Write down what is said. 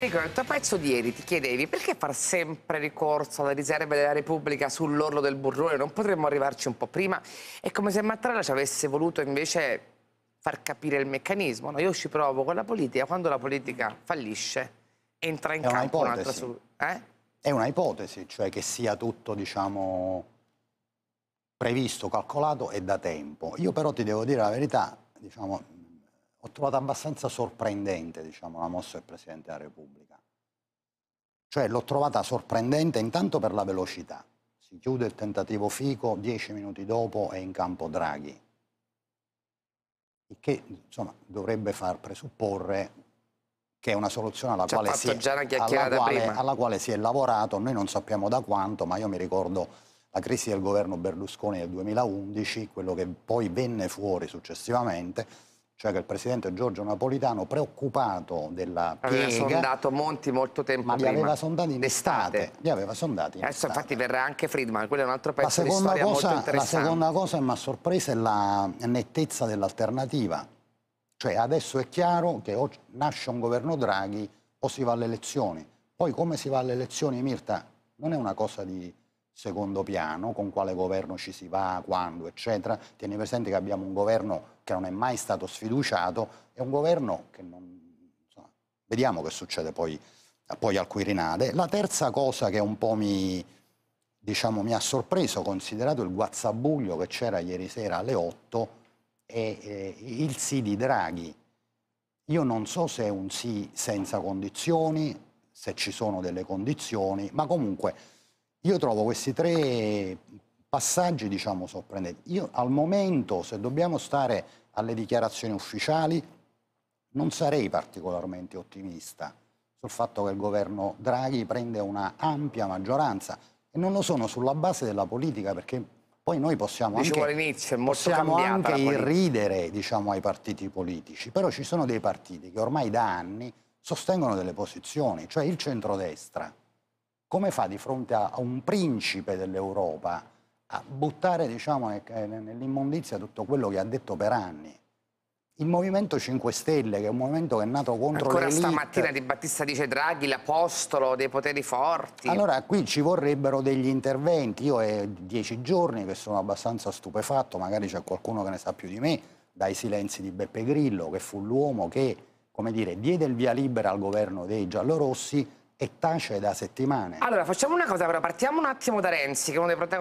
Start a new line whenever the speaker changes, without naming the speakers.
Ricordo, il tuo pezzo di ieri ti chiedevi perché far sempre ricorso alla riserva della Repubblica sull'orlo del burrone, non potremmo arrivarci un po' prima? È come se Mattarella ci avesse voluto invece far capire il meccanismo. No? Io ci provo con la politica, quando la politica fallisce entra in È campo un'altra soluzione. Eh?
È una ipotesi, cioè che sia tutto, diciamo, previsto, calcolato e da tempo. Io però ti devo dire la verità, diciamo, ho trovato abbastanza sorprendente diciamo, la mossa del Presidente della Repubblica. Cioè l'ho trovata sorprendente intanto per la velocità. Si chiude il tentativo Fico, dieci minuti dopo è in campo Draghi. Il che insomma, dovrebbe far presupporre che è una soluzione alla quale, si, alla, quale, alla quale si è lavorato, noi non sappiamo da quanto, ma io mi ricordo la crisi del governo Berlusconi del 2011, quello che poi venne fuori successivamente, cioè che il presidente Giorgio Napolitano, preoccupato della piega... Aveva sondato
Monti molto tempo ma prima. Ma li aveva
sondati in estate. Li aveva sondati in Adesso estate.
infatti verrà anche Friedman, quello è un altro pezzo di storia cosa, molto interessante. La seconda
cosa che mi ha sorpreso è la nettezza dell'alternativa. Cioè adesso è chiaro che o nasce un governo Draghi o si va alle elezioni. Poi come si va alle elezioni, Mirta, non è una cosa di secondo piano, con quale governo ci si va, quando, eccetera. Tieni presente che abbiamo un governo che non è mai stato sfiduciato e un governo che non... Insomma, vediamo che succede poi, poi, al Quirinale. La terza cosa che un po' mi, diciamo, mi ha sorpreso, considerato il guazzabuglio che c'era ieri sera alle 8, è eh, il sì di Draghi. Io non so se è un sì senza condizioni, se ci sono delle condizioni, ma comunque io trovo questi tre passaggi, diciamo, sorprendenti. Io al momento, se dobbiamo stare alle dichiarazioni ufficiali, non sarei particolarmente ottimista sul fatto che il governo Draghi prende una ampia maggioranza e non lo sono sulla base della politica perché poi noi possiamo Dicevo anche, possiamo anche irridere diciamo, ai partiti politici, però ci sono dei partiti che ormai da anni sostengono delle posizioni, cioè il centrodestra come fa di fronte a, a un principe dell'Europa a buttare diciamo, nell'immondizia tutto quello che ha detto per anni? Il Movimento 5 Stelle, che è un movimento che è nato contro Ancora l'elite... Ancora stamattina
Di Battista dice Draghi, l'apostolo dei poteri forti.
Allora, qui ci vorrebbero degli interventi. Io è eh, dieci giorni che sono abbastanza stupefatto, magari c'è qualcuno che ne sa più di me, dai silenzi di Beppe Grillo, che fu l'uomo che, come dire, diede il via libera al governo dei giallorossi e tace da settimane.
Allora, facciamo una cosa però, partiamo un attimo da Renzi, che è uno dei protagonisti